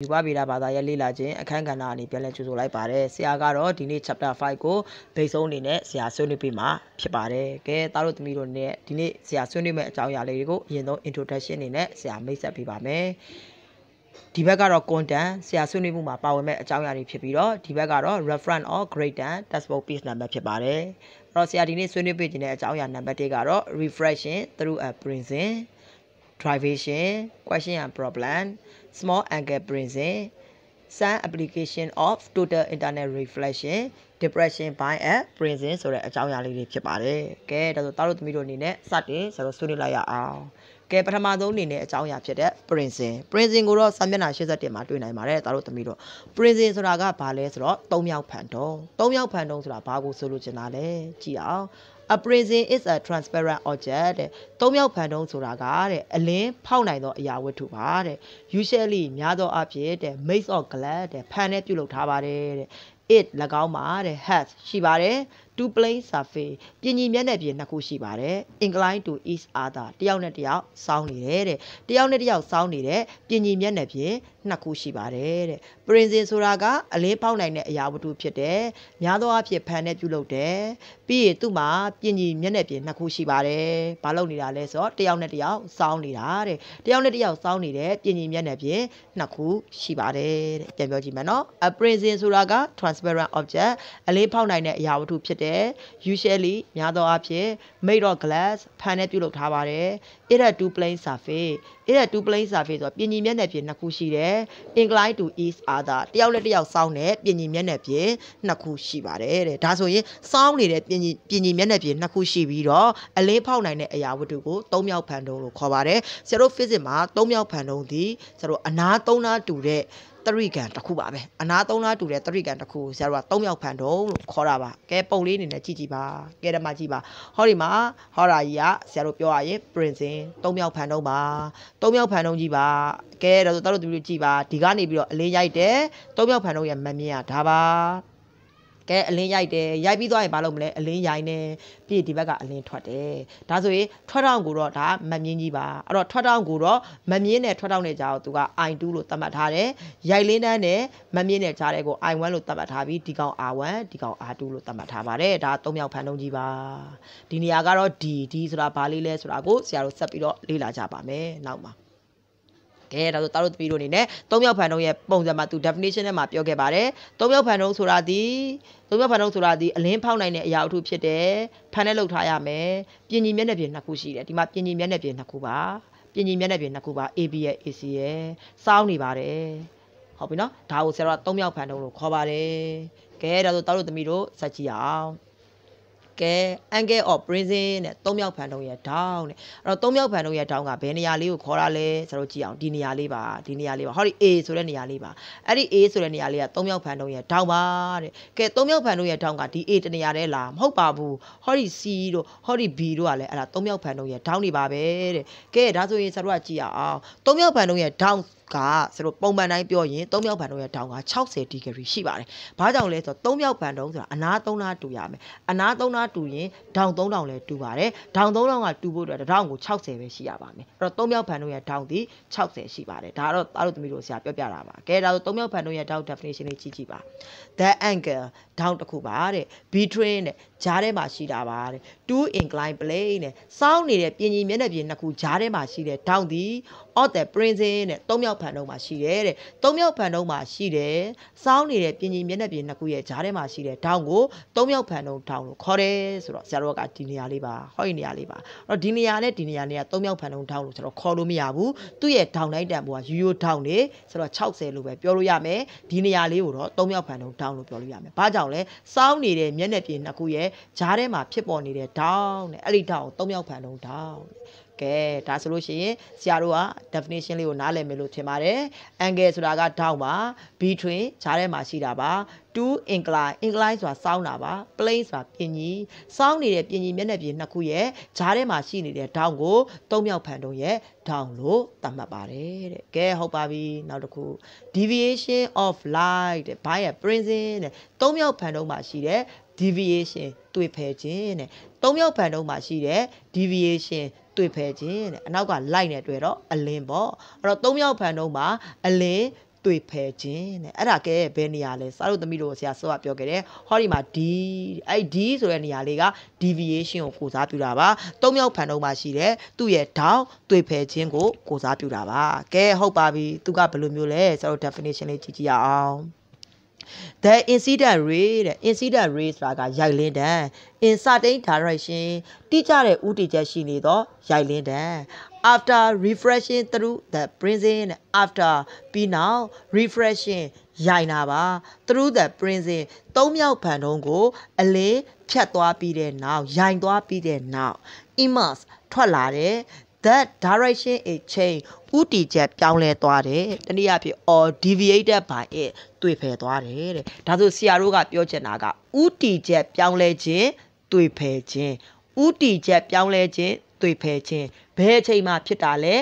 ယူပဗေဒဘာသာရဲ့လေ့လာခြင်းအခန်းကဏ္ဍအနေပြန်လည်ကြိုဆိုလိုက်ပါတယ်။ဆရာကတော့ဒီနေ့ chapter 5ကိုဘိတ်ဆုံးအနေနဲ့ဆရာဆွေးနွေးပေးမှာဖြစ်ပါတယ်။ကဲသားတို့သမီးတို့နဲ့ဒီနေ့ဆရာဆွေးနွေးမယ့်အကြောင်းအရာလေးတွေကိုအရင်ဆုံး introduction အနေနဲ့ဆရာမိတ်ဆက်ပေးပါမယ်။ဒီဘက်ကတော့ content ဆရာဆွေးနွေးမှုမှာပါဝင်မဲ့အကြောင်းအရာတွေဖြစ်ပြီးတော့ဒီဘက်ကတော့ reference or grade and textbook page number ဖြစ်ပါတယ်။အဲ့တော့ဆရာဒီနေ့ဆွေးနွေးပေးခြင်းတဲ့အကြောင်းအရာနံပါတ်1ကတော့ refreshing through a printing derivation question and problem small angle prism sun application of total internal reflection depression by a prism ဆိုတဲ့အကြောင်းအရာလေးတွေဖြစ်ပါတယ်။ကဲဒါဆိုတားတို့သမီးတို့အနေနဲ့စတင်ဆိုတော့ဆွေးနွေးလိုက်ရအောင်။ကဲပထမဆုံးအနေနဲ့အကြောင်းအရာဖြစ်တဲ့ prism prism ကိုတော့စာမျက်နှာ81မှာတွေ့နိုင်ပါတယ်တားတို့သမီးတို့ prism ဆိုတာကဘာလဲဆိုတော့၃မြောက်ဖန်တုံး၃မြောက်ဖန်တုံးဆိုတာဘာကိုဆိုလိုချင်တာလဲကြည့်အောင် a prison is a transparent object တဲ့သုံးမြောက်ဖန်တုံးဆိုတာကတဲ့အလင်းဖောက်နိုင်သောအရာဝတ္ထုပါတဲ့ usually များသောအားဖြင့်တဲ့ made of glass တဲ့ဖန်နဲ့ပြုလုပ်ထားပါတယ်တဲ့ it ၎င်းမှာတဲ့ has ရှိပါတယ် two plane surface ပြင်ကြီးမျက်နှာပြင်နှစ်ခုရှိပါတယ် incline to each other တယောက်နဲ့တယောက်စောင်းနေတယ်တဲ့တယောက်နဲ့တယောက်စောင်းနေတဲ့ပြင်ကြီးမျက်နှာပြင်နှစ်ခုရှိပါတယ်တဲ့ prism ဆိုတာကအလင်းပေါက်နိုင်တဲ့အရာဝတ္ထုဖြစ်တယ်များသောအားဖြင့်ဖန်နဲ့ပြုလုပ်တယ်ပြီးရင်သူ့မှာပြင်ကြီးမျက်နှာပြင်နှစ်ခုရှိပါတယ်ဘာလုပ်နေတာလဲဆိုတော့တယောက်နဲ့တယောက်စောင်းနေတာတဲ့တယောက်နဲ့တယောက်စောင်းနေတဲ့ပြင်ကြီးမျက်နှာပြင်နှစ်ခုရှိပါတယ်တဲ့ပြန်ပြောကြည့်မယ်နော် a prism ဆိုတာက transparent object အလင်းပေါက်နိုင်တဲ့အရာဝတ္ထုဖြစ်တယ်တယ်။ usually များသောအားဖြင့် made of glass ဖန်နဲ့ပြုလုပ်ထားပါတယ်။ it had two plane surface it had two plane surface ဆိုတော့ပြင်ညီမျက်နှာပြင်နှစ်ခုရှိတယ်။ inclined to each other တယောက်နဲ့တယောက်စောင်းတဲ့ပြင်ညီမျက်နှာပြင်နှစ်ခုရှိပါတယ်တဲ့။ဒါဆိုရင်စောင်းနေတဲ့ပြင်ညီပြင်ညီမျက်နှာပြင်နှစ်ခုရှိပြီးတော့အလင်းဖောက်နိုင်တဲ့အရာဝတ္ထုကိုသုံးမြောက်ဖန်တုံးလို့ခေါ်ပါတယ်။ဆရာတို့ physics မှာသုံးမြောက်ဖန်တုံးသည်ဆရာတို့အနားသုံးနားတူတဲ့တရိကံတစ်ခုပါပဲအနာသုံးလားတူတဲ့တရိကံတစ်ခုဆရာတို့က၃ယောက်ဖန်တုံးလို့ခေါ်တာပါကဲပုံလေးအနေနဲ့ကြည့်ကြည့်ပါကဲဓမ္မကြည့်ပါဟောဒီမှာဟောရာကြီးကဆရာတို့ပြောရရင် printing ၃ယောက်ဖန်တုံးပါ၃ယောက်ဖန်တုံးကြည့်ပါကဲဒါဆိုတတို့တူတူကြည့်ပါဒီကနေပြီးတော့အလင်းရိုက်တယ်၃ယောက်ဖန်တုံးရဲ့မမြင်ရဒါပါကဲအလင်းရိုက်တယ်ရိုက်ပြီးသွားရင်ဘာလုပ်မလဲအလင်းရိုင်းနေပြည့်ဒီဘက်ကအလင်းထွက်တယ်ဒါဆိုရင်ထွက်တောင်ကိုတော့ဒါမမြင်းကြီးပါအဲ့တော့ထွက်တောင်ကိုတော့မမြင်းနဲ့ထွက်တောင်နဲ့ကြားကိုသူက i2 လို့သတ်မှတ်ထားတယ်ရိုက်လင်းတန်းနဲ့မမြင်းနဲ့ကြားတဲ့ကို i1 လို့သတ်မှတ်ထားပြီးဒီကောင် r1 ဒီကောင် r2 လို့သတ်မှတ်ထားပါတယ်ဒါသုံးမြောက်ဖန်လုံးကြီးပါဒီနေရာကတော့ d d ဆိုတာဘာလေးလဲဆိုတာကိုဆရာတို့ဆက်ပြီးတော့လေ့လာကြပါမယ်နောက်မှာကဲဒါဆိုတားတို့သမီးတို့အနေနဲ့သုံးယောက်ဖန်တုံးရဲ့ပုံစံမှာသူ definition နဲ့မှာပြောခဲ့ပါတယ်သုံးယောက်ဖန်တုံးဆိုတာဒီသုံးယောက်ဖန်တုံးဆိုတာဒီအလင်းဖောက်နိုင်တဲ့အရာအထုဖြစ်တယ်ဖန်နဲ့လောက်ထားရမယ်ပြင်ကြီးမျက်နှာပြင်နှစ်ခုရှိတယ်ဒီမှာပြင်ကြီးမျက်နှာပြင်နှစ်ခုပါပြင်ကြီးမျက်နှာပြင်နှစ်ခုပါ AB ရဲ့ AC ရဲ့စောင်းနေပါတယ်ဟုတ်ပြီနော်ဒါကိုဆရာတို့ကသုံးယောက်ဖန်တုံးလို့ခေါ်ပါတယ်ကဲဒါဆိုတားတို့သမီးတို့စัจကြည့်အောင် Michael Angle of Prison နဲ့သုံးမြောက်ဖန်လုံးရဲ့ဒေါင်းတဲ့အဲ့တော့သုံးမြောက်ဖန်လုံးရဲ့ဒေါင်းကဘယ်နေရာလေးကိုခေါ်တာလဲဆိုတော့ကြည့်အောင်ဒီနေရာလေးပါဒီနေရာလေးပါဟောဒီ A ဆိုတဲ့နေရာလေးပါအဲ့ဒီ A ဆိုတဲ့နေရာလေးကသုံးမြောက်ဖန်လုံးရဲ့ဒေါင်းပါတဲ့ကဲသုံးမြောက်ဖန်လုံးရဲ့ဒေါင်းကဒီ A တနေရာတည်းလားမဟုတ်ပါဘူးဟောဒီ C တို့ဟောဒီ B တို့ကလည်းအဲ့ဒါသုံးမြောက်ဖန်လုံးရဲ့ဒေါင်းတွေပါပဲတဲ့ကဲဒါဆိုရင်ဆရာတို့ကကြည့်အောင်သုံးမြောက်ဖန်လုံးရဲ့ဒေါင်းကဆိုတော့ပုံမှန်တိုင်းပြောရင်၃မြောက်ဘန်တုံးရဲ့တောင်က60ဒီဂရီရှိပါတယ်။ဘာကြောင့်လဲဆိုတော့၃မြောက်ဘန်တုံးဆိုတာအနာ၃နာတူရမယ်။အနာ၃နာတူရင်ဒေါင်၃တောင်လည်းတူပါတယ်။ဒေါင်၃တောင်ကတူဖို့အတွက်တောင်ကို60ပဲရှိရပါမယ်။အဲ့တော့၃မြောက်ဘန်တုံးရဲ့ဒေါင်ဒီ60ရှိပါတယ်။ဒါကတော့သားတို့သမီးတို့ဆရာပြောပြတာပါ။ကဲဒါဆို၃မြောက်ဘန်တုံးရဲ့ဒေါင် definition လေးကြည့်ကြည့်ပါ။ The angle ဒေါင်တစ်ခုပါတဲ့ between တဲ့ဂျားထဲမှာရှိတာပါတဲ့ two incline plane နဲ့စောင်းနေတဲ့ပြင်ကြီးမျက်နှာပြင်နှစ်ခုဂျားထဲမှာရှိတဲ့ဒေါင့်ဒီ of the princeton နဲ့သုံးမြောက်ဖန်တုံးမှာရှိတယ်တဲ့သုံးမြောက်ဖန်တုံးမှာရှိတယ်စောင်းနေတဲ့ပြင်ကြီးမျက်နှာပြင်နှစ်ခုရဲ့ဂျားထဲမှာရှိတဲ့ဒေါင့်ကိုသုံးမြောက်ဖန်တုံးဒေါင့်လို့ခေါ်တယ်ဆိုတော့ဆရာတော်ကဒီနေရာလေးပါဟောဒီနေရာလေးပါအဲ့တော့ဒီနေရာနဲ့ဒီနေရာနဲ့ကသုံးမြောက်ဖန်တုံးဒေါင့်လို့ကျွန်တော်ခေါ်လို့မရဘူးသူ့ရဲ့ဒေါင့်လိုက်တန်ပေါ်ကရိုးရိုးဒေါင့်နေဆိုတော့60လို့ပဲပြောလို့ရမယ်ဒီနေရာလေးကိုတော့သုံးမြောက်ဖန်တုံးဒေါင့်လို့ပြောလို့ရမယ်ဘာကြောင့်လဲစောင်းနေတဲ့မျက်နှာပြင်နှစ်ခုရဲ့ဂျားထဲမှာဖြစ်ပေါ်နေတဲ့ဒေါင်းနဲ့အဲ့ဒီဒေါင်းကို၃ယောက်ဖန်လုံးဒေါင်းကဲဒါဆိုလို့ရှိရင်ဆရာတို့က definition လေးကိုနားလည်မယ်လို့ထင်ပါတယ် angle ဆိုတာက down ပါ between ဈားထဲမှာရှိတာပါ to incline incline ဆိုတာစောင်းတာပါ plane ဆိုတာပြင်ကြီးစောင်းနေတဲ့ပြင်ကြီးမျက်နှာပြင်နှစ်ခုရဲ့ဈားထဲမှာရှိနေတဲ့ down ကိုသုံးမြောက်ဖန်တုံးရဲ့ down လို့သတ်မှတ်ပါတယ်တဲ့ကဲဟုတ်ပါပြီနောက်တစ်ခု deviation of light တဲ့ by a prism တဲ့သုံးမြောက်ဖန်တုံးမှာရှိတဲ့ deviation တွေ့ဖယ်ခြင်းတဲ့သုံးမြောက်ဘန်တုံးမှာရှိတဲ့ deviation တွေ့ဖယ်ခြင်းတဲ့အနောက်က light နဲ့တွေ့တော့အလင်းပေါ့အဲ့တော့သုံးမြောက်ဘန်တုံးမှာအလင်းတွေ့ဖယ်ခြင်းတဲ့အဲ့ဒါကဲဘယ်နေရာလဲစာတို့သမီးတို့ဆရာဆောကပြောခဲ့တယ်ဟောဒီမှာ D အဲ့ D ဆိုတဲ့နေရာလေးက deviation ကိုကိုစားပြုတာပါသုံးမြောက်ဖန်တော့မှရှိတယ်သူ့ရဲ့ down တွေ့ဖယ်ခြင်းကို ကိုစားပြုတာပါကဲဟုတ်ပါပြီသူကဘယ်လိုမျိုးလဲစာတို့ definition လေးကြည့်ကြည့်အောင် the incident rate တဲ့ incident rate ဆိုတာကရိုက်လင်းတန် inserting direction တိကျတဲ့ဥတီချက်ရှိနေသောရိုက်လင်းတန် after refreshing through the prison after ပြီးနောက် refreshing ရိုက်နာပါ through the prison သုံးမြောက်ဖန်တုံးကို အလင်းဖြတ်သွားပြီးတဲ့နောက်ရိုင်သွားပြီးတဲ့နောက် immerse ထွက်လာတဲ့ that direction is change ဥတီချက်ပြောင်းလဲသွားတယ်တနည်းအားဖြင့် or deviated by it တွေ့ဖယ်သွားတယ်တဲ့ဒါဆိုဆရာတို့ကပြောချင်တာကဥတီချက်ပြောင်းလဲခြင်းတွေ့ဖယ်ခြင်းဥတီချက်ပြောင်းလဲခြင်းတွေ့ဖယ်ခြင်းဘယ်အချိန်မှဖြစ်တာလဲ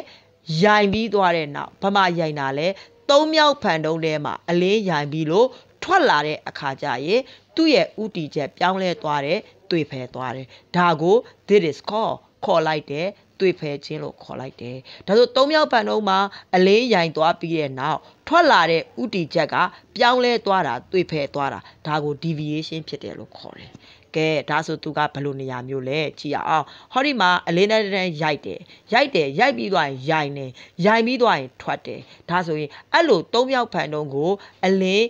ရိုင်ပြီးသွားတဲ့နောက်ဘာမှရိုင်တာလဲသုံးမြောက်ဖန်တုံးထဲမှာအလင်းရိုင်ပြီးလို့ထွက်လာတဲ့အခါကျရင်သူ့ရဲ့ဥတီချက်ပြောင်းလဲသွားတယ်တွေ့ဖယ်သွားတယ်ဒါကို this is call ခေါ်လိုက်တယ်တွေ့ဖဲခြင်းလို့ခေါ်လိုက်တယ်။ဒါဆိုသုံးမြောက်ပန်တော့မှာ အလေးရိုင်သွားပြီးတဲ့နောက်ထွက်လာတဲ့ဥတီချက်ကပြောင်းလဲသွားတာတွေ့ဖဲသွားတာဒါကို deviation ဖြစ်တယ်လို့ခေါ်တယ်။ကဲဒါဆိုသူကဘယ်လိုနေရာမျိုးလဲကြည့်ရအောင်ဟောဒီမှာအလေးနဲ့တန်းရိုက်တယ်ရိုက်တယ်ရိုက်ပြီးသွားရင်ရိုင်တယ်ရိုင်ပြီးသွားရင်ထွက်တယ်ဒါဆိုရင်အဲ့လိုသုံးမြောက်ဖန်တုံးကို အလေး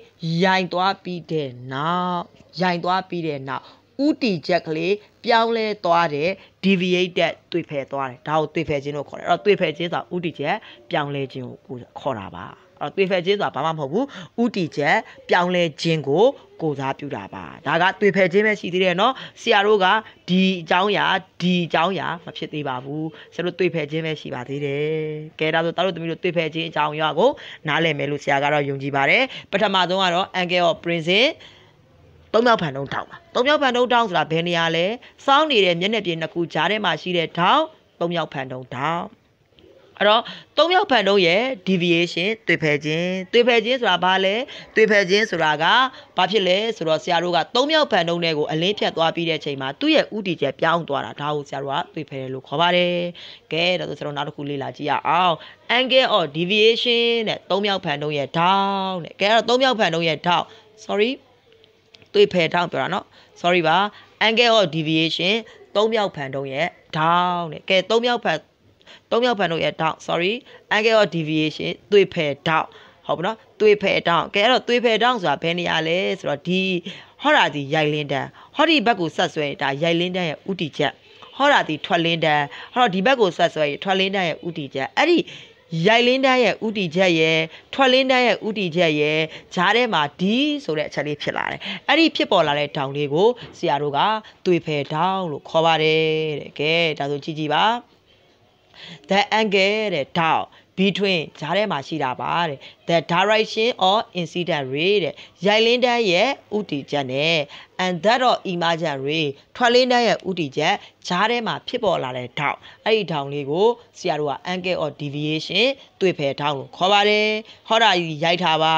ရိုင်သွားပြီးတဲ့နောက်ရိုင်သွားပြီးတဲ့နောက်ဥတီချက်ကလေးပြောင်းလဲသွားတယ် deviated တွေ့ဖယ်သွားတယ်ဒါကိုတွေ့ဖယ်ခြင်းလို့ခေါ်တယ်အဲ့တော့တွေ့ဖယ်ခြင်းဆိုတာဥတီချက် ပြောင်းလဲခြင်းကိုခေါ်တာပါအဲ့တော့တွေ့ဖက်ခြင်းဆိုတာဘာမှမဟုတ်ဘူးဥတီချက်ပြောင်းလဲခြင်းကို ကိုစားပြုတာပါဒါကတွေ့ဖက်ခြင်းပဲရှိသေးတယ်နော်ဆရာတို့ကဒီအကြောင်းရာဒီအကြောင်းရာမဖြစ်သေးပါဘူးဆရာတို့တွေ့ဖက်ခြင်းပဲရှိပါသေးတယ်ကဲဒါဆိုတအားတို့သမီးတို့တွေ့ဖက်ခြင်းအကြောင်းရာကိုနားလည်မယ်လို့ဆရာကတော့ယုံကြည်ပါတယ်ပထမဆုံးကတော့ angle of principle သုံးမြောက်ဖန်တုံးတောင်းပါသုံးမြောက်ဖန်တုံးတောင်းဆိုတာဘယ်နေရာလဲစောင်းနေတဲ့မျက်နှာပြင်နှစ်ခုကြားထဲမှာရှိတဲ့တောင်းသုံးမြောက်ဖန်တုံးတောင်းအဲ့တော့သုံးယောက်ဖန်တို့ရဲ့ deviation တွေ့ဖယ်ခြင်းတွေ့ဖယ်ခြင်းဆိုတာဘာလဲတွေ့ဖယ်ခြင်းဆိုတာကဘာဖြစ်လဲဆိုတော့ဆရာတို့ကသုံးယောက်ဖန်တို့ ਨੇ ကိုအလင်းဖြတ်သွားပြီးတဲ့အချိန်မှာသူ့ရဲ့ဥတီချက်ပြောင်းသွားတာဒါကိုဆရာတို့ကတွေ့ဖယ်လို့ခေါ်ပါတယ်။ကဲဒါဆိုဆရာတို့နောက်တစ်ခုလေ့လာကြည့်ရအောင် angle of deviation နဲ့သုံးယောက်ဖန်တို့ရဲ့ down နဲ့ကဲအဲ့တော့သုံးယောက်ဖန်တို့ရဲ့ down sorry သွေးဖယ်ထောင်းပြောတာနော် sorry ပါ angle of deviation ၃မြောက်ဖန်တုံးရဲ့ down တဲ့ကဲ၃မြောက်ဖန်၃မြောက်ဖန်တို့ရဲ့ down sorry angle of deviation သွေးဖယ် down ဟုတ်ပါတော့သွေးဖယ်တောင်းကဲအဲ့တော့သွေးဖယ်တောင်းဆိုတာဘယ်နေရာလဲဆိုတော့ဒီဟောရာဒီရိုက်လင်းတန်းဟောဒီဘက်ကိုဆက်ဆွဲဒါရိုက်လင်းတန်းရဲ့ဥတီချက်ဟောရာဒီထွက်လင်းတန်းဟောတော့ဒီဘက်ကိုဆက်ဆွဲထွက်လင်းတန်းရဲ့ဥတီချက်အဲ့ဒီရိုက်လင်းတန်းရဲ့ဥတီချက်ရဲ့ထွက်လင်းတန်းရဲ့ဥတီချက်ရဲ့ဂျားထဲမှာဒီဆိုတဲ့အချက်လေးဖြစ်လာတယ်။အဲ့ဒီဖြစ်ပေါ်လာတဲ့တောင်လေးကိုဆရာတို့ကသွေဖယ်တောင်လို့ခေါ်ပါတယ်တဲ့။ကဲဒါဆိုကြည့်ကြည့်ပါ။ The angle တဲ့တောင် between ဂျားထဲမှာရှိတာပါတဲ့ the direction of incident ray တဲ့ရိုက်လင်းတန်းရဲ့ဥတီချက်နဲ့ and that of imagery ထွက်လေးနှက်ရဲ့ဥတီချက်ဂျားထဲမှာဖြစ်ပေါ်လာတဲ့ထောင်အဲ့ဒီထောင်လေးကိုဆရာတို့က angle of deviation တွေ့ဖယ်ထောင်လို့ခေါ်ပါတယ်ဟောတာကြီးရိုက်ထားပါ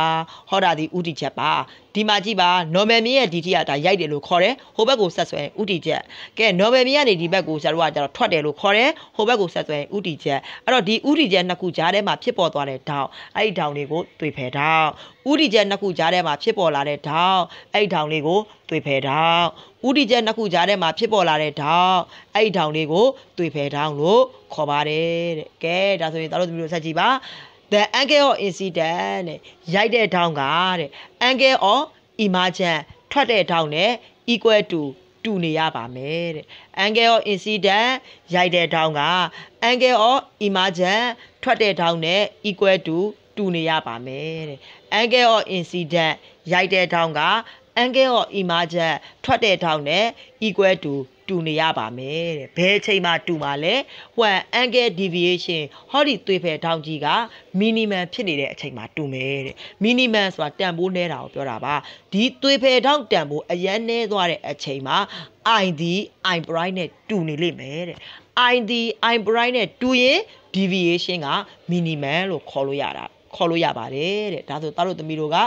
ဟောတာဒီဥတီချက်ပါဒီမှာကြည့်ပါ normal မြင်းရဲ့ဒီတိကဒါရိုက်တယ်လို့ခေါ်တယ်ဟိုဘက်ကိုဆက်ဆွဲဥတီချက်ကဲ normal မြင်းကနေဒီဘက်ကိုဆရာတို့ကကျတော့ထွက်တယ်လို့ခေါ်တယ်ဟိုဘက်ကိုဆက်ဆွဲဥတီချက်အဲ့တော့ဒီဥတီချက်နှစ်ခုကြားထဲမှာဖြစ်ပေါ်သွားတဲ့တောင်အဲ့ဒီတောင်တွေကိုတွေ့ဖယ်တောင်ဥတီချက်နှစ်ခုကြားထဲမှာဖြစ်ပေါ်လာတဲ့ထောင်အဲ့ထောင်လေးကိုသွေဖယ်ထောင်ဥတီချက်နှစ်ခုကြားထဲမှာဖြစ်ပေါ်လာတဲ့ထောင်အဲ့ထောင်လေးကိုသွေဖယ်ထောင်လို့ခေါ်ပါတယ်တဲ့ကဲဒါဆိုရင်တို့တို့ဆက်ကြည့်ပါ the angle of incident တဲ့ရိုက်တဲ့ထောင်ကတဲ့ angle of emergent ထွက်တဲ့ထောင်နဲ့ equal to တူနေရပါမယ်တဲ့ angle of incident ရိုက်တဲ့ထောင်က angle of emergent ထွက်တဲ့ထောင်နဲ့ equal to တူနေရပါမယ်တဲ့ angle of incident ရိုက်တဲ့ထောင်းက angle of emergent ထွက်တဲ့ထောင်းနဲ့ equal to တူနေရပါမယ်တဲ့ဘယ်အချိန်မှတူမှာလဲ when angle deviation ဟောဒီသွေးဖယ်ထောင်းကြီးက minimum ဖြစ်နေတဲ့အချိန်မှတူမယ်တဲ့ minimum ဆိုတာတန်ဖိုးနှဲတာကိုပြောတာပါဒီသွေးဖယ်ထောင်းတန်ဖိုးအရန်နှဲသွားတဲ့အချိန်မှာ i ဒီ i prime နဲ့တူနေလိမ့်မယ်တဲ့ i ဒီ i prime နဲ့တူရင် deviation က minimum လို့ခေါ်လို့ရတာခေါ်လို့ရပါတယ်တဲ့ဒါဆိုသားတို့သမီးတို့က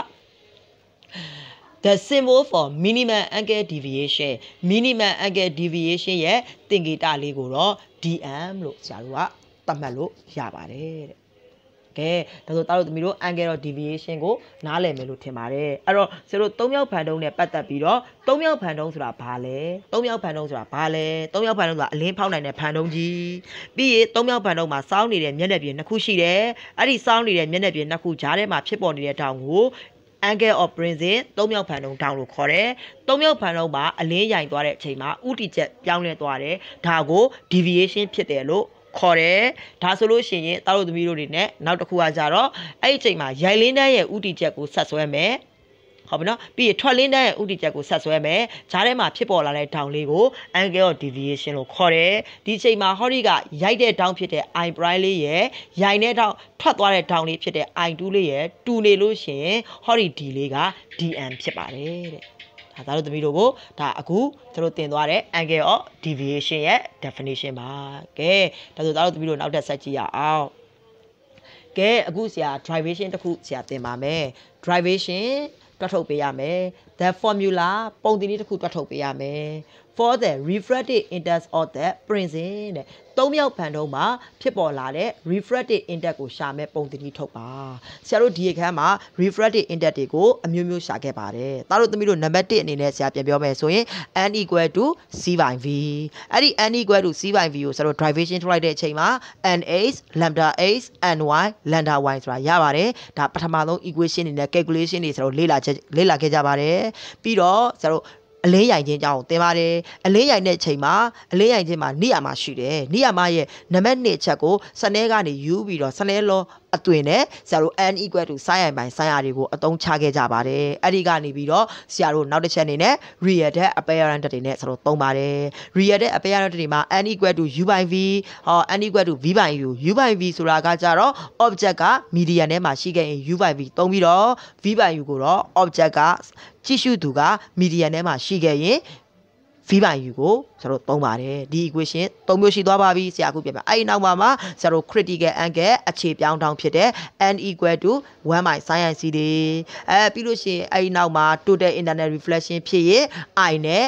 the symbol for minimal angle deviation minimal angle deviation ရဲ့သင်္ကေတလေးကိုတော့ DM လို့ဆရာတို့ကသတ်မှတ်လို့ရပါတယ်တဲ့တယ်ဒါဆိုသားတို့သမီးတို့ angle of deviation ကိုနားလည်မယ်လို့ထင်ပါတယ်အဲ့တော့ဆရာတို့သုံးမြောက်ဖန်တုံးနဲ့ပတ်သက်ပြီးတော့သုံးမြောက်ဖန်တုံးဆိုတာဘာလဲသုံးမြောက်ဖန်တုံးဆိုတာဘာလဲသုံးမြောက်ဖန်တုံးဆိုတာအလင်းဖောက်နိုင်တဲ့ဖန်တုံးကြီးပြီးရင်သုံးမြောက်ဖန်တုံးမှာစောင်းနေတဲ့မျက်နှာပြင်နှစ်ခုရှိတယ်အဲ့ဒီစောင်းနေတဲ့မျက်နှာပြင်နှစ်ခုကြားထဲမှာဖြစ်ပေါ်နေတဲ့တောင်ကို angle of prism သုံးမြောက်ဖန်တုံးတောင်လို့ခေါ်တယ်။သုံးမြောက်ဖန်တုံးမှာအလင်းရိုင်သွားတဲ့အချိန်မှာဥတီချက်ပြောင်းလဲသွားတယ်။ဒါကို deviation ဖြစ်တယ်လို့ခေါ်တယ်ဒါဆိုလို့ရှိရင်တားတို့သမီးတို့တွေနဲ့နောက်တစ်ခုကကြတော့အဲ့ဒီအချိန်မှာရိုင်လင်းတန်းရဲ့ဥတီချက်ကိုဆက်ဆွဲမယ်ဟုတ်ပြီနော်ပြီးရထွက်လင်းတဲ့ဥတီချက်ကိုဆက်ဆွဲမယ်ဂျားထဲမှာဖြစ်ပေါ်လာတဲ့တောင်လေးကို angle of deviation လို့ခေါ်တယ်ဒီချိန်မှာဟော်ရီကရိုက်တဲ့တောင်ဖြစ်တဲ့ i prime လေးရဲ့ရိုင်တဲ့တောင်ထွက်သွားတဲ့တောင်လေးဖြစ်တဲ့ i2 လေးရဲ့တူနေလို့ရှင် ဟော်ရီ d လေးက dm ဖြစ်ပါတယ်တဲ့ဒါသားတို့သမီးတို့ကိုဒါအခုကျွန်တော်တင်သွားတဲ့ angle of deviation ရဲ့ definition ပါကဲဒါဆိုသားတို့သမီးတို့နောက်ထပ်ဆက်ကြည့်ရအောင်ကဲအခုဆရာ derivation တစ်ခုဆရာသင်ပါမယ် derivation တွက်ထုတ်ပေးရမယ် the formula ပုံသဏ္ဍာန်တစ်ခုတွက်ထုတ်ပေးရမယ် for the refractive index of the prism တဲ့သုံးမြောက်ဖန်တုံးမှာဖြစ်ပေါ်လာတဲ့ refractive index ကိုရှာမဲ့ပုံသဏ္ဍီထုတ်ပါဆရာတို့ဒီအခန်းမှာ refractive index တွေကိုအမျိုးမျိုးရှာခဲ့ပါတယ်သားတို့သမီးတို့နံပါတ်1အနေနဲ့ဆရာပြန်ပြောမယ်ဆိုရင် n equal to c by v အဲ့ဒီ n equal to c by v ကိုဆရာတို့ derivation ထုတ်လိုက်တဲ့အချိန်မှာ nh lambda h ny lambda y ဆိုတာရပါတယ်ဒါပထမဆုံး equation အနေနဲ့ calculation တွေဆရာတို့လေ့လာချက်လေ့လာခဲ့ကြပါတယ်ပြီးတော့ဆရာတို့အလေးရိုင်ခြင်းကြောင့်တင်ပါတယ်အလေးရိုင်တဲ့အချိန်မှာအလေးရိုင်ခြင်းမှာနေရာမှာရှိတယ်နေရာမရဲ့နံပါတ်1ချက်ကိုစနဲကနေယူပြီးတော့စနဲလောအသွင်နဲ့ဆရာတို့ n equal to sin ရင်ပိုင်း sin r တွေကိုအသုံးချခဲ့ကြပါတယ်အဲ့ဒီကနေပြီးတော့ဆရာတို့နောက်တစ်ချက်အနေနဲ့ real တဲ့ apparent တွေနဲ့ဆရာတို့သုံးပါတယ် real တဲ့ apparent တွေမှာ n equal to u by v ဟော n equal to v by u u by v ဆိုတာကကြတော့ object က median ထဲမှာရှိခဲ့ရင် u by v သုံးပြီးတော့ v by u ကိုတော့ object ကကြည့်ရှုသူက median ထဲမှာရှိခဲ့ရင် v by u ကိုကျွန်တော်သုံးပါတယ်ဒီ equation သုံးမျိုးရှိသွားပါပြီဆရာအခုပြန်ပါအဲ့ဒီနောက်မှာမှကျွန်တော် critical angle အခြေပြောင်းတောင်းဖြစ်တဲ့ n equal to 1 by sin c တွေအဲပြီးလို့ရှိရင်အဲ့ဒီနောက်မှာ total internal reflection ဖြစ်ရင် i နဲ့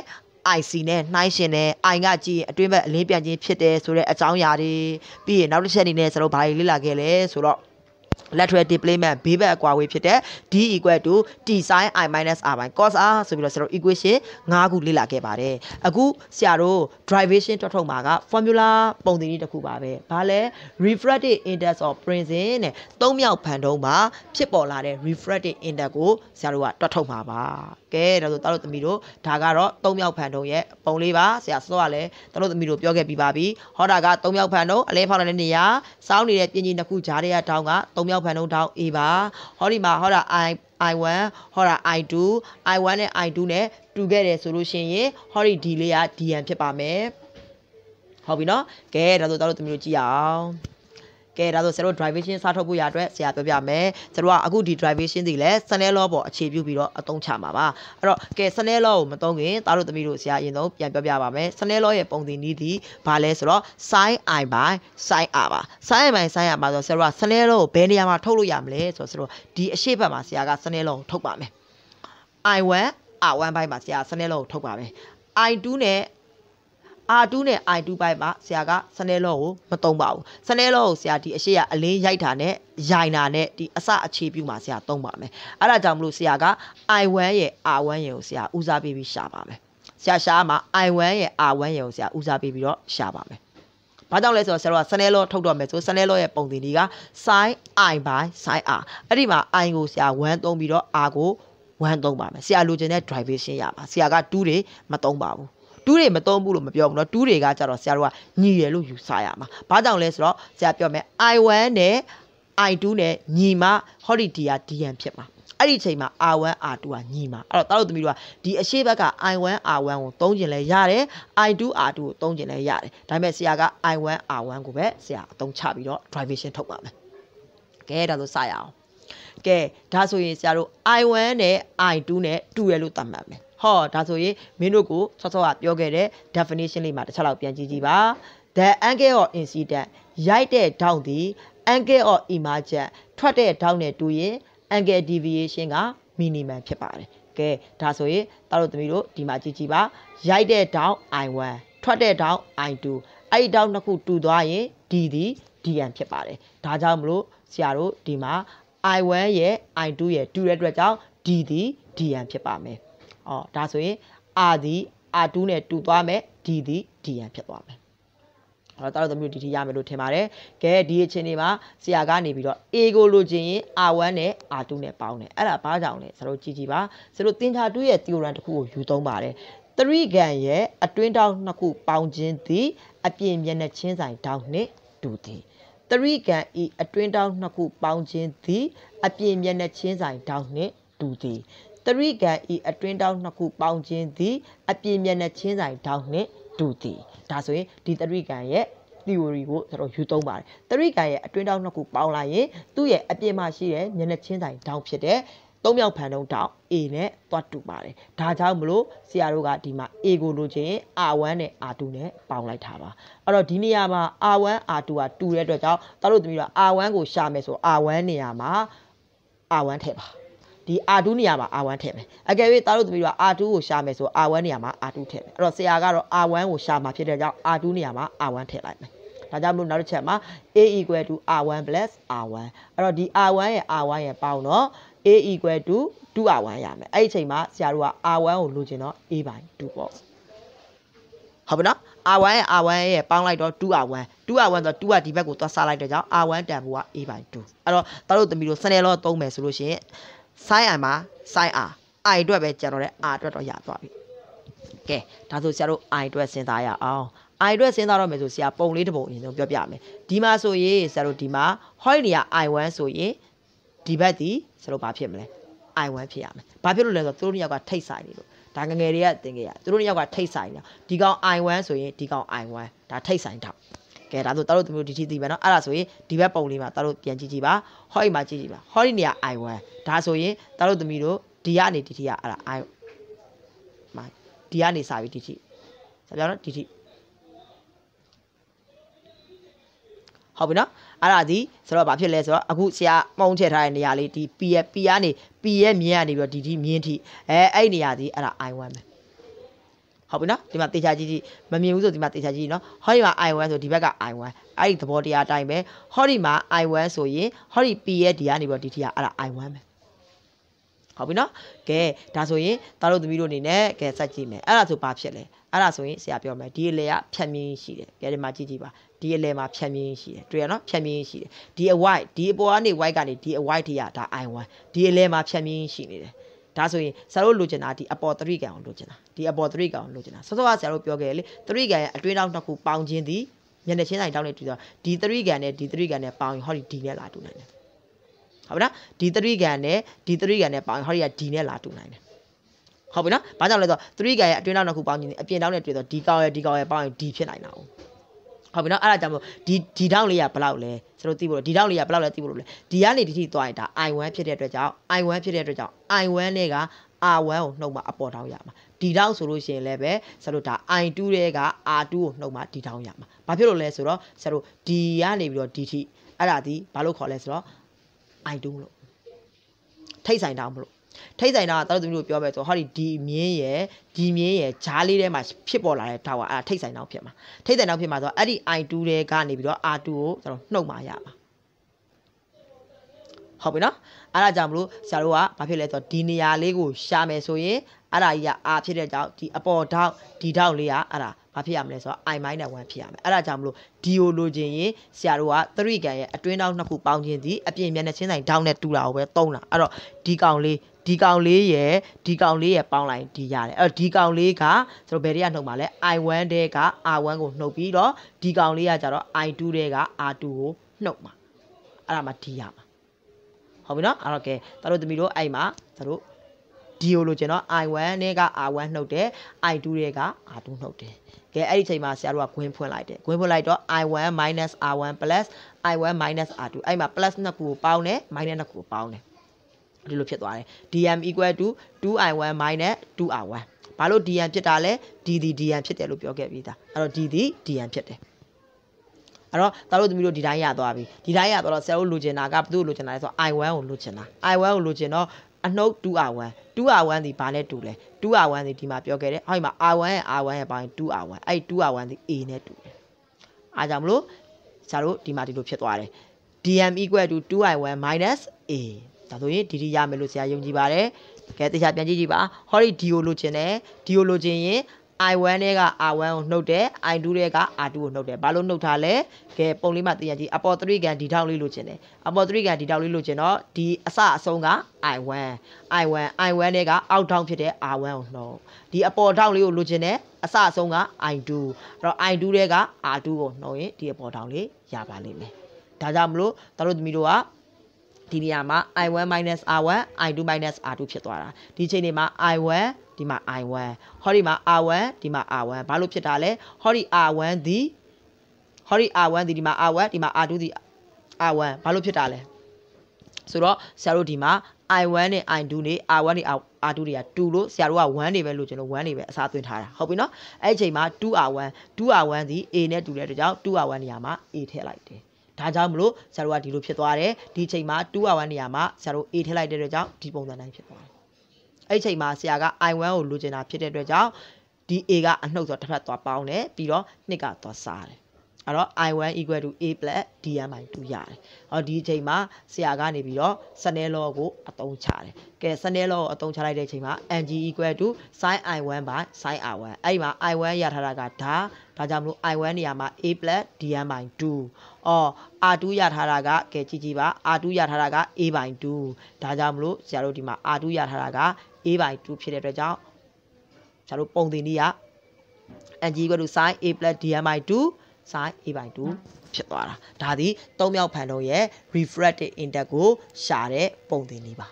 IC နဲ့နှိုင်းရှင်နဲ့ I ကကြည့်ရင်အတွင်းဘက်အလင်းပြန်ခြင်းဖြစ်တယ်ဆိုတဲ့အကြောင်းအရာတွေပြီးရင်နောက်တစ်ချက်အနေနဲ့ကျွန်တော်ဘာတွေလေ့လာခဲ့လဲဆိုတော့ lateral displacement ဘေးဘက်အကွာဝေးဖြစ်တဲ့ d equal to t sin i minus r by cos r ဆိုပြီးတော့ကျွန်တော် equation 5ခုလေ့လာခဲ့ပါတယ်အခုဆရာတို့ derivation ထွက်ထုတ်မှာက formula ပုံသဏ္ဍာန်တစ်ခုပါပဲဘာလဲ refractive index of prism နဲ့သုံးမြောက်ဖန်တုံးမှာဖြစ်ပေါ်လာတဲ့ refractive index ကိုဆရာတို့ကတွက်ထုတ်မှာပါကဲဒါဆိုတအားတို့သမီးတို့ဒါကတော့သုံးမြောက်ဖန်တုံရဲ့ပုံလေးပါဆရာစောကလည်းတအားတို့သမီးတို့ပြောခဲ့ပြီးပါပြီဟောတာကသုံးမြောက်ဖန်တုံအလဲဖောက်တဲ့နေရာစောင်းနေတဲ့ပြင်းကြီးနှစ်ခုကြားတဲ့တောင်းကသုံးမြောက်ဖန်တုံတောင်း A ပါဟောဒီမှာဟောတာ I I1 ဟောတာ I2 I1 နဲ့ I2 နဲ့တူခဲ့တယ်ဆိုလို့ရှိရင်ဟောဒီ D လေးက DN ဖြစ်ပါမယ်ဟုတ်ပြီနော်ကဲဒါဆိုတအားတို့သမီးတို့ကြည့်အောင်ကဲဒါဆိုဆရာတို့ derivation စထုတ်ဖို့ရအတွက်ဆရာပြောပြမယ်ဆရာတို့ကအခုဒီ derivation တွေလဲ Snell law ပေါ်အခြေပြုပြီးတော့အသုံးချမှာပါအဲ့တော့ကဲ Snell law ကိုမသုံးခင်သားတို့သမီးတို့ဆရာအရင်ဆုံးပြန်ပြောပြပါမယ် Snell law ရဲ့ပုံစံနည်းဒီဘာလဲဆိုတော့ sin i by sin r ပါ sin i by sin r ပါဆိုတော့ဆရာတို့က Snell law ကိုဘယ်နေရာမှာထုတ်လို့ရမလဲဆိုတော့ဆရာတို့ဒီအရှိတ်ဘက်မှာဆရာက Snell law ကိုထုတ်ပါမယ် i1 r1 ဘိုင်းမှာဆရာ Snell law ကိုထုတ်ပါမယ် i2 နဲ့ R2 နဲ့ I2 ဘိုက်မှာဆရာကစနဲလော့ကိုမသုံးပါဘူးစနဲလော့ကိုဆရာဒီအရှိရအလင်းရိုက်တာနဲ့ရိုင်တာနဲ့ဒီအစအခြေပြုမှာဆရာသုံးပါမယ်အဲ့ဒါကြောင့်မလို့ဆရာက I1 ရဲ့ R1 ရဲ့ကိုဆရာဦးစားပေးပြီးရှာပါမယ်ဆရာရှာမှာ I1 ရဲ့ R1 ရဲ့ကိုဆရာဦးစားပေးပြီးတော့ရှာပါမယ်ဘာကြောင့်လဲဆိုတော့ဆရာတို့ကစနဲလော့ထုတ်တော့မယ်ဆိုစနဲလော့ရဲ့ပုံသင်ဒီက sin i by sin r အဲ့ဒီမှာ i ကိုဆရာ1သုံးပြီးတော့ r ကို1သုံးပါမယ်ဆရာလိုချင်တဲ့ derivation ရပါဆရာက2တွေမသုံးပါဘူးတူးတွေမသုံးဘူးလို့မပြောဘူးเนาะတူးတွေကကြတော့ဆရာတို့ကညီရယ်လို့ယူဆရမှာဘာကြောင့်လဲဆိုတော့ဆရာပြောမယ် i1 နဲ့ i2 နဲ့ညီမဟော်ဒီဒီယာ dn ဖြစ်မှာအဲ့ဒီချိန်မှာ R1 R2 ကညီမှာအဲ့တော့တားလို့သမီးတို့ကဒီအရှိဘက်က I1 R1 ကိုသုံးကျင်လဲရတယ် I2 R2 ကိုသုံးကျင်လဲရတယ်ဒါပေမဲ့ဆရာက I1 R1 ကိုပဲဆရာအသုံးချပြီးတော့ derivation ထုတ်ပါမယ်ကဲဒါဆိုစရအောင်ကဲဒါဆိုရင်ဆရာတို့ I1 နဲ့ I2 နဲ့တူရလို့သတ်မှတ်မယ်ဟောဒါဆိုရင်မင်းတို့ကိုဆော့ဆော့ကပြောခဲ့တဲ့ definition လေးမှာတစ်ချက်လောက်ပြန်ကြည့်ကြည့်ပါ the angle of incident ရိုက်တဲ့တောင်းသည် angle of emergence ထွက်တဲ့တောင်းနဲ့တူရင် angle deviation က minimum ဖြစ်ပါတယ်ကဲဒါဆိုရင်သားတို့သမီးတို့ဒီမှာကြည့်ကြည့်ပါရိုက်တဲ့တောင်း i1 ထွက်တဲ့တောင်း i2 အဲ့ဒီတောင်းနှစ်ခုတူသွားရင် d သည် dn ဖြစ်ပါတယ်ဒါကြောင့်မလို့ဆရာတို့ဒီမှာ i1 ရဲ့ i2 ရဲ့တူတဲ့အတွက်ကြောင့် d သည် dn ဖြစ်ပါမယ်အော်ဒါဆိုရင်အာသည်အာတူးနဲ့တူသွားမယ်ဒီသည်ဒီရန်ဖြစ်သွားမယ်အဲ့တော့တမျိုးဒီထိရမယ်လို့ထင်ပါတယ်။ကဲဒီအချိန်ဒီမှာဆရာကနေပြီးတော့ A ကိုလိုချင်ရင် R1 နဲ့ R2 နဲ့ပေါင်းတယ်။အဲ့ဒါဘာကြောင့်လဲဆရာတို့ကြည့်ကြည့်ပါ။ဆရာတို့သင်္ချာတူရဲ့ theorem တစ်ခုကိုယူသုံးပါတယ်။3ကန်ရဲ့အတွင်းတောင်းနှစ်ခုပေါင်းခြင်းသည် အပြင်မျက်နှာချင်းဆိုင် တောင်းနှင့်တူသည်။3ကန်ဤအတွင်းတောင်းနှစ်ခုပေါင်းခြင်းသည်အပြင်မျက်နှာချင်းဆိုင်တောင်းနှင့်တူသည်။တရိဂံဤအတွင်းတောင်းနှစ်ခုပေါင်းခြင်းသည်အပြည့်မျက်နှာချင်းဆိုင်တောင်းနှင့်တူသည်ဒါဆိုရင်ဒီတရိဂံရဲ့ theory ကိုကျွန်တော်ယူသုံးပါတယ်တရိဂံရဲ့အတွင်းတောင်းနှစ်ခုပေါင်းလိုက်ရင်သူ့ရဲ့အပြည့်မှရှိတဲ့မျက်နှာချင်းဆိုင်တောင်းဖြစ်တဲ့သုံးမြောက်ဖန်တုံးတောင် A နဲ့တွတ်တူပါတယ်။ဒါကြောင့်မလို့ဆရာတို့ကဒီမှာ A ကိုလိုချင် R1 နဲ့ R2 နဲ့ပေါင်းလိုက်တာပါ။အဲ့တော့ဒီနေရာမှာ R1 R2 ကတူတဲ့အတွက်ကြောင့်တို့တို့သမီးတို့ R1 ကိုရှာမယ်ဆို R1 နေရာမှာ R1 ထည့်ပါ။ဒီအာ2နေရာမှာ R1 ထည့်မယ်အကယ်၍သားတို့သမီးတို့က R2 ကိုရှာမယ်ဆို R1 နေရာမှာ R2 ထည့်မယ်အဲ့တော့ဆရာကတော့ R1 ကိုရှာမှာဖြစ်တဲ့ကြောင့် R2 နေရာမှာ R1 ထည့်လိုက်မယ်ဒါကြောင့်မလို့နောက်တစ်ချက်မှာ A equal to R1 plus R1 အဲ့တော့ဒီ R1 ရဲ့ R1 ရဲ့ပေါင်းတော့ A equal to 2R1 ရမယ်အဲ့ဒီအချိန်မှာဆရာတို့က R1 ကိုလိုချင်တော့ A by 2ပေါ့ဟုတ်ပါနော် R1 ရဲ့ R1 ရဲ့ပေါင်းလိုက်တော့ 2R1 2R1 ဆိုတော့2ကဒီဘက်ကိုသွားစားလိုက်တဲ့ကြောင့် R1 တန်ဖိုးက A by 2အဲ့တော့တို့သမီးတို့စနေလောသုံးမယ်ဆိုလို့ရှိရင် sign i မှာ sign r i အတွက်ပဲကျန်တော့တဲ့ r အတွက်တော့ရသွားပြီကဲဒါဆိုဆရာတို့ i အတွက်စဉ်းစားရအောင် i အတွက်စဉ်းစားတော့မယ်ဆိုဆရာပုံလေးတစ်ပုံအရင်ဆုံးပြောပြမယ်ဒီမှာဆိုရင်ဆရာတို့ဒီမှာ hot နေရာ i1 ဆိုရင်ဒီဘက်ဒီဆရာတို့ဘာဖြစ်မလဲ i1 ဖြစ်ရမယ်ဘာဖြစ်လို့လဲဆိုတော့သူတို့နှစ်ယောက်ကထိတ်ဆိုင်နေလို့ဒါငငယ်တွေကတင်ခဲ့ရသူတို့နှစ်ယောက်ကထိတ်ဆိုင်နေဒီကောင် i1 ဆိုရင်ဒီကောင် i1 ဒါထိတ်ဆိုင်တော့ကဲဒါဆိုတတို့သူမျိုးဒီထိသိပဲเนาะအဲ့ဒါဆိုရင်ဒီဘက်ပုံလေးမှာတတို့ပြန်ကြည့်ကြည့်ပါဟော့အိမ်မှာကြည့်ကြည့်ပါဟော့ဒီနေရာ i1 ဒါဆိုရင်တတို့သမီးတို့ဒီကနေဒီထိကအဲ့ဒါ i မှာဒီကနေစပြီးဒီထိဆက်ပြောင်းเนาะဒီထိဟုတ်ပြီနော်အဲ့ဒါဒီဆိုတော့ဘာဖြစ်လဲဆိုတော့အခုဆရာမှုံထည့်ထားတဲ့နေရာလေးဒီ p ရ p ကနေ p ရဲ့မြင်းကနေပြီးတော့ဒီဒီမြင်းထိအဲအဲ့နေရာဒီအဲ့ဒါ i1 ပဲဟုတ်ပြီနော်ဒီမှာတေချာကြီးကြီးမမြင်ဘူးဆိုဒီမှာတေချာကြီးနော်ဟောဒီမှာ i1 ဆိုဒီဘက်က i1 အဲ့ဒီသဘောတရားအတိုင်းပဲဟောဒီမှာ i1 ဆိုရင်ဟောဒီ p ရဲ့ဒီကနေပြီးတော့ဒီထီကအဲ့ဒါ i1 ပဲဟုတ်ပြီနော်ကဲဒါဆိုရင်သားတို့သမီးတို့အနေနဲ့ကဲစက်ကြည့်မယ်အဲ့ဒါဆိုဘာဖြစ်လဲအဲ့ဒါဆိုရင်ဆရာပြောမယ်ဒီအလဲကဖြတ်မြင်းရှိတယ်ကဲဒီမှာကြည့်ကြည့်ပါဒီအလဲမှာဖြတ်မြင်းရှိတယ်တွေ့ရနော်ဖြတ်မြင်းရှိတယ်ဒီအ white ဒီအပေါ်ကနေ white ကနေဒီအ white ထီကဒါ i1 ဒီအလဲမှာဖြတ်မြင်းရှိနေတယ်ဒါဆိုရင်ဆရာတို့လိုချင်တာဒီအပေါ်သတိကံကိုလိုချင်တာဒီအပေါ်သတိကံကိုလိုချင်တာစောစောကဆရာတို့ပြောခဲ့လေသတိကံရဲ့အတွင်းနောက်နှစ်ခုပေါင်းခြင်းသည်မျက်နှာချင်းဆိုင်တောင်းနေတူတော့ဒီသတိကံနဲ့ဒီသတိကံနဲ့ပေါင်းရင်ဟောဒီဒီနဲ့လာတူနိုင်တယ်ဟုတ်ပြီနော်ဒီသတိကံနဲ့ဒီသတိကံနဲ့ပေါင်းရင်ဟောဒီကဒီနဲ့လာတူနိုင်တယ်ဟုတ်ပြီနော်ဘာကြောင့်လဲဆိုတော့သတိကံရဲ့အတွင်းနောက်နှစ်ခုပေါင်းခြင်းအပြင်တောင်းနေတွေ့တော့ဒီကောင်ရဲ့ဒီကောင်ရဲ့ပေါင်းရင်ဒီဖြစ်နိုင်တာ哦ဟုတ်ပြီနော်အဲ့ဒါကြောင့်မို့ဒီဒီတောင်းလေးကဘလောက်လဲကျွန်တော်သိဖို့ဒီတောင်းလေးကဘလောက်လဲသိဖို့လို့လဲဒီကနေဒီထိသွားရင်ဒါ i1 ဖြစ်တဲ့အတွက်ကြောင့် i1 ဖြစ်တဲ့အတွက်ကြောင့် i1 နဲ့က r1 ကိုနှုတ်မှအပေါ်တောင်းရမှာဒီတောင်းဆိုလို့ရှိရင်လည်းပဲဆရာတို့ဒါ i2 တဲ့က r2 ကိုနှုတ်မှဒီတောင်းရမှာဘာဖြစ်လို့လဲဆိုတော့ဆရာတို့ဒီကနေပြီးတော့ဒီထိအဲ့ဒါဒီဘာလို့ခေါ်လဲဆိုတော့ i2 လို့ထိတ်ဆိုင်တောင်းမလို့ထိတ်ဆိုင်တာကတော်သူမျိုးပြောမယ်ဆိုဟာဒီဒီမြင်းရဲ့ဒီမြင်းရဲ့ဂျားလေးထဲမှာဖြစ်ပေါ်လာတဲ့ဓာတ်ဝါအဲ့ဒါထိတ်ဆိုင်နောက်ဖြစ်မှာထိတ်ဆိုင်နောက်ဖြစ်မှာဆိုတော့အဲ့ဒီ i2 တွေကနေပြီးတော့ r2 ကိုကျွန်တော်နှုတ်มาရပါဟုတ်ပြီနော်အဲ့ဒါကြောင့်မလို့ဆရာတို့ကဘာဖြစ်လဲဆိုတော့ဒီနေရာလေးကိုရှာမယ်ဆိုရင်အဲ့ဒါကြီးက r ဖြစ်တဲ့ကြောင့်ဒီအပေါ်ထောက်ဒီထောက်လေးကအဲ့ဒါဘာဖြစ်ရမလဲဆိုတော့ i မိုင်းနဲ့1ဖြစ်ရမယ်အဲ့ဒါကြောင့်မလို့ဒီကိုလိုချင်ရင်ဆရာတို့က3ကန်ရဲ့အတွင်းနောက်နှစ်ခုပေါင်းခြင်းသည်အပြင်မျက်နှာချင်းဆိုင်ထောက်နဲ့တူတာကိုပဲသုံးတာအဲ့တော့ဒီကောင်လေးဒီကောင်လေးရယ်ဒီကောင်လေးရယ်ပေါင်းလိုက်ဒီရတယ်အဲ့ဒီကောင်လေးကကျွန်တော်ဘယ်တွေကနှုတ်ပါလဲ i1 တဲက r1 ကိုနှုတ်ပြီးတော့ဒီကောင်လေးကကြတော့ i2 တဲက r2 ကိုနှုတ်မှာအဲ့ဒါမှဒီရမှာဟုတ်ပြီနော်အဲ့တော့ကဲတို့တို့သမီးတို့အဲ့မှာတို့ဒီကိုလိုချင်တော့ i1 နဲ့က r1 နှုတ်တယ် i2 တွေက r2 နှုတ်တယ်ကဲအဲ့ဒီချိန်မှာဆရာတို့ကဂွင်းဖွင့်လိုက်တယ်ဂွင်းဖွင့်လိုက်တော့ i1 r1 i1 r2 အဲ့မှာ plus နှစ်ခုကိုပေါင်းတယ် minus နှစ်ခုကိုပေါင်းတယ်ဒီလိုဖြစ်သွားတယ် dm equal to 2i1 minus 2r1 ဘာလို့ dm ဖြစ်တာလဲ d ဒီ dm ဖြစ်တယ်လို့ပြောခဲ့ပြီးသားအဲ့တော့ d ဒီ dm ဖြစ်တယ်အဲ့တော့သားတို့သမီးတို့ဒီတိုင်းရသွားပြီဒီတိုင်းရသွားတော့ဆရာတို့လိုချင်တာကဘယ်သူကိုလိုချင်တာလဲဆိုတော့ i1 ကိုလိုချင်တာ i1 ကိုလိုချင်တော့အနှုတ် 2r1 2r1 ဒီဘာနဲ့တူလဲ 2r1 ဒီဒီမှာပြောခဲ့တယ်ဟောဒီမှာ r1 ရဲ့ r1 ရဲ့ပိုင်း 2r1 အဲ့ 2r1 ဒီ a နဲ့တူတယ်အားကြောင့်မလို့ဆရာတို့ဒီမှာဒီလိုဖြစ်သွားတယ် dm equal to 2i1 minus a ဒါဆိုရင်ဒီဒီရမယ်လို့ဆရာယုံကြည်ပါတယ်ကဲတရားပြန်ကြည့်ကြည့်ပါဟောဒီဒီယိုလိုချင်တယ်ဒီယိုလိုချင်ရင် i1 တဲ့က r1 ကိုနှုတ်တယ် i2 တဲ့က r2 ကိုနှုတ်တယ်ဘာလို့နှုတ်ထားလဲကဲပုံလေးမှသိရကြည့်အပေါ်3ကန်ဒီထောက်လေးလိုချင်တယ်အပေါ်3ကန်ဒီထောက်လေးလိုချင်တော့ဒီအစအဆုံးက i1 i1 i1 တဲ့ကအောက်ထောက်ဖြစ်တဲ့ r1 ကိုနှုတ်ဒီအပေါ်ထောက်လေးကိုလိုချင်တယ်အစအဆုံးက i2 အဲ့တော့ i2 တဲ့က r2 ကိုနှုတ်ရင်ဒီအပေါ်ထောက်လေးရပါလိမ့်မယ်ဒါကြောင့်မလို့တို့သမီးတို့ကဒီနေရာမှာ i1 r1 i2 r2 ဖြစ်သွားတာဒီချိန်နေမှာ i1 ဒီမှာ i1 ဟောဒီမှာ r1 ဒီမှာ r1 ဘာလို့ဖြစ်တာလဲဟောဒီ r1 ဒီဟောဒီ r1 ဒီဒီမှာ r1 ဒီမှာ r2 ဒီ r1 ဘာလို့ဖြစ်တာလဲဆိုတော့ဆရာတို့ဒီမှာ i1 နဲ့ i2 နဲ့ r1 နဲ့ r2 တွေက2လို့ဆရာတို့က1နေပဲလို့ကျွန်တော်1နေပဲအစားသွင်းထားတာဟုတ်ပြီနော်အဲ့ဒီအချိန်မှာ 2r1 2r1 ဒီ a နဲ့တူတဲ့အတွက်ကြောင့် 2r1 နေရာမှာ a ထည့်လိုက်တယ်ဒါကြောင့်မလို့ဆရာတို့ကဒီလိုဖြစ်သွားတယ်ဒီချိန်မှာ2 hour နေရာမှာဆရာတို့ A ထည့်လိုက်တဲ့အတွက်ကြောင့်ဒီပုံစံတိုင်းဖြစ်သွားတယ်အဲ့ချိန်မှာဆရာက I1 ကိုလိုချင်တာဖြစ်တဲ့အတွက်ကြောင့်ဒီ A ကအနှုတ်ဆိုတစ်ဖက်သွားပေါင်းတယ်ပြီးတော့နှစ်ကသွားစားတယ်အဲ့တော့ i1 equal to a plus dn by 2ရတယ်။ဟောဒီအချိန်မှာဆရာကနေပြီးတော့စနဲလောကိုအသုံးချတယ်။ကဲစနဲလောကိုအသုံးချလိုက်တဲ့အချိန်မှာ ng equal to sin i1 by sin r1 အဲ့ဒီမှာ i1 ရထားတာကဒါဒါကြောင့်မလို့ i1 နေရာမှာ a plus dn by 2အော် r2 ရထားတာကကဲကြည့်ကြည့်ပါ r2 ရထားတာက a by 2ဒါကြောင့်မလို့ဆရာတို့ဒီမှာ r2 ရထားတာက a by 2ဖြစ်တဲ့အတွက်ကြောင့်ဆရာတို့ပုံသင်နည်းက ng equal to sin a plus dn by 2 sine a by 2ဖြစ်သွားတာဒါသည်သုံးမြောက်ဖန်တုံးရဲ့ refracted index ကိုရှာတဲ့ပုံသင်လေးပါ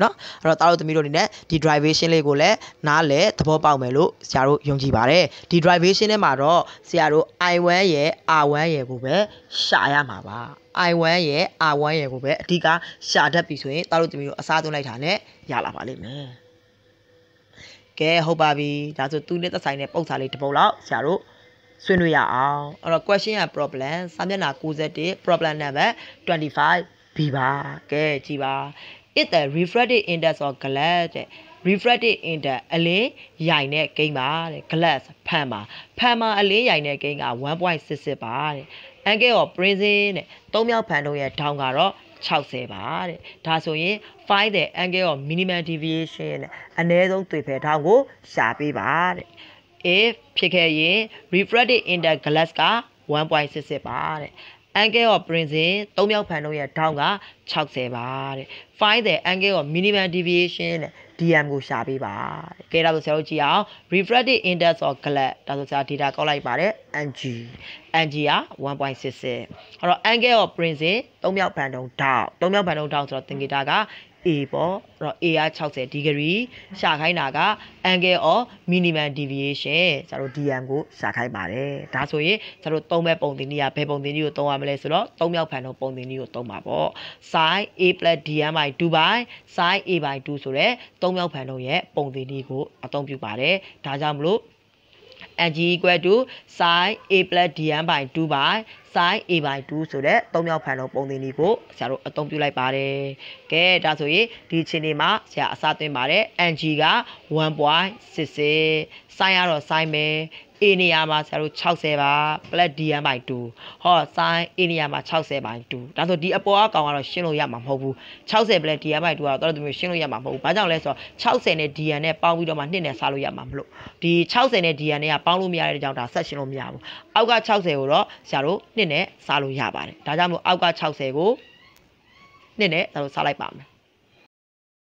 เนาะအဲ့တော့တားတို့သမီးတို့အနေနဲ့ဒီ derivation လေးကိုလည်းနားလည်သဘောပေါက်မယ်လို့ဆရာတို့ယုံကြည်ပါတယ်ဒီ derivation ထဲမှာတော့ဆရာတို့ i1 ရဲ့ r1 ရဲ့ကိုပဲရှာရမှာပါ i1 ရဲ့ r1 ရဲ့ကိုပဲအဓိကရှာတတ်ပြီဆိုရင်တားတို့သမီးတို့အစားသွင်းလိုက်တာနဲ့ရလာပါလိမ့်မယ်ကဲဟုတ်ပါပြီဒါဆိုသူနဲ့သက်ဆိုင်တဲ့ပုံစံလေးတစ်ပုဒ်လောက်ဆရာတို့ဆွေးနွေးရအောင်အဲ့တော့ question က problem စာမျက်နှာ61 problem number 25 B ပါကဲကြည်ပါ it the refractive index of glass တဲ့ refractive index အလင်းရိုင်တဲ့ဂိမ်းပါတဲ့ glass ဖန်ပါဖန်မှာအလင်းရိုင်တဲ့ဂိမ်းက1.66ပါတဲ့ angle of prism တဲ့သုံးမြောက်ဖန်တို့ရဲ့ down ကတော့60ပါတဲ့ဒါဆိုရင် find the angle of minimum deviation အနည်းဆုံးတွေ့ဖယ်ထောင်းကိုရှာပေးပါတဲ့ if ဖြစ်ခဲ့ရင် refracted index glass က1.66ပါတဲ့ angle of prism သုံးမြောက်ဖန်တို့ရဲ့ down က60ပါတဲ့ find the angle of minimum deviation တဲ့ DM ကိုရှာပေးပါတဲ့ကဲဒါဆိုဆရာတို့ကြည့်အောင် refractive index of glass ဒါဆိုဆရာ data ကောက်လိုက်ပါတယ် ng ng က1.66အဲ့တော့ angle of prism ၃မြောက်ဖန်တုံး dot ၃မြောက်ဖန်တုံး dot ဆိုတော့သင်္ကေတက A ပေါ့အဲ့တော့ A က60 degree ရှာခိုင်းတာက angle of minimum deviation ကျတို့ DM ကိုရှာခိုင်းပါတယ်ဒါဆိုရင်ကျတို့သုံးမဲ့ပုံသင်နည်းကဘယ်ပုံသင်နည်းကိုသုံးရမလဲဆိုတော့သုံးမြောက်ဖန်တော့ပုံသင်နည်းကိုသုံးပါပေါ့ sin A plus DM by 2 by sin A by 2ဆိုတော့သုံးမြောက်ဖန်တော့ရဲ့ပုံသင်နည်းကိုအသုံးပြုပါတယ်ဒါကြောင့်မလို့ ng equal to sin a plus dn by 2 by sin a by 2ဆိုတဲ့သုံးမြောက်ဖန်လုံးပုံသင်လေးကိုဆရာတို့အသုံးပြုလိုက်ပါတယ်။ကဲဒါဆိုရင်ဒီအချိန်လေးမှာဆရာအစသွင်းပါတယ် ng က1.66 sin ကတော့ sin ပဲ A နေရာမှာဆရာတို့60ပါ plus DM by 2ဟော sin A နေရာမှာ60 by 2ဒါဆိုဒီအပေါ်အကောင်ကတော့ရှင်းလို့ရမှာမဟုတ်ဘူး60 plus DM by 2ကတော့တော်တော်များများရှင်းလို့ရမှာမဟုတ်ဘူးဘာကြောင့်လဲဆိုတော့60နဲ့ DM နဲ့ပေါင်းပြီးတော့မှ2နဲ့စားလို့ရမှာမလို့ဒီ60နဲ့ DM နဲ့ကပေါင်းလို့မရတဲ့ကြောင့်ဒါဆက်ရှင်းလို့မရဘူးအောက်က60ကိုတော့ဆရာတို့2နဲ့စားလို့ရပါတယ်ဒါကြောင့်မို့အောက်က60ကို2နဲ့ဆရာတို့စားလိုက်ပါမယ်